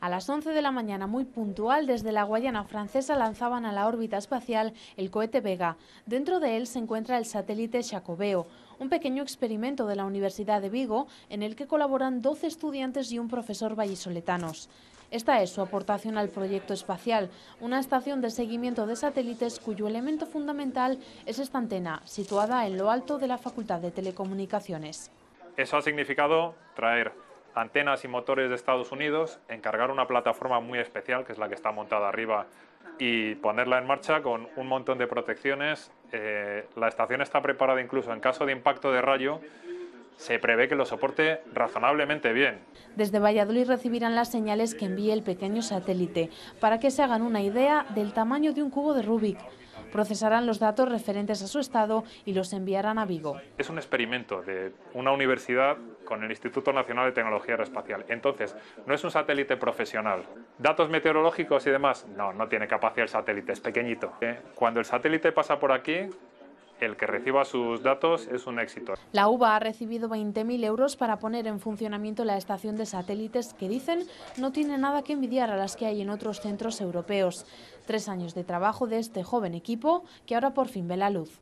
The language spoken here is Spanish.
A las 11 de la mañana, muy puntual, desde la Guayana francesa lanzaban a la órbita espacial el cohete Vega. Dentro de él se encuentra el satélite Chacobeo, un pequeño experimento de la Universidad de Vigo en el que colaboran 12 estudiantes y un profesor vallisoletanos. Esta es su aportación al proyecto espacial, una estación de seguimiento de satélites cuyo elemento fundamental es esta antena, situada en lo alto de la Facultad de Telecomunicaciones. Eso ha significado traer antenas y motores de Estados Unidos, encargar una plataforma muy especial, que es la que está montada arriba, y ponerla en marcha con un montón de protecciones. Eh, la estación está preparada incluso en caso de impacto de rayo se prevé que lo soporte razonablemente bien. Desde Valladolid recibirán las señales que envíe el pequeño satélite para que se hagan una idea del tamaño de un cubo de Rubik. Procesarán los datos referentes a su estado y los enviarán a Vigo. Es un experimento de una universidad con el Instituto Nacional de Tecnología Aeroespacial. Entonces, no es un satélite profesional. Datos meteorológicos y demás, no, no tiene capacidad el satélite, es pequeñito. Eh, cuando el satélite pasa por aquí, el que reciba sus datos es un éxito. La UBA ha recibido 20.000 euros para poner en funcionamiento la estación de satélites que dicen no tiene nada que envidiar a las que hay en otros centros europeos. Tres años de trabajo de este joven equipo que ahora por fin ve la luz.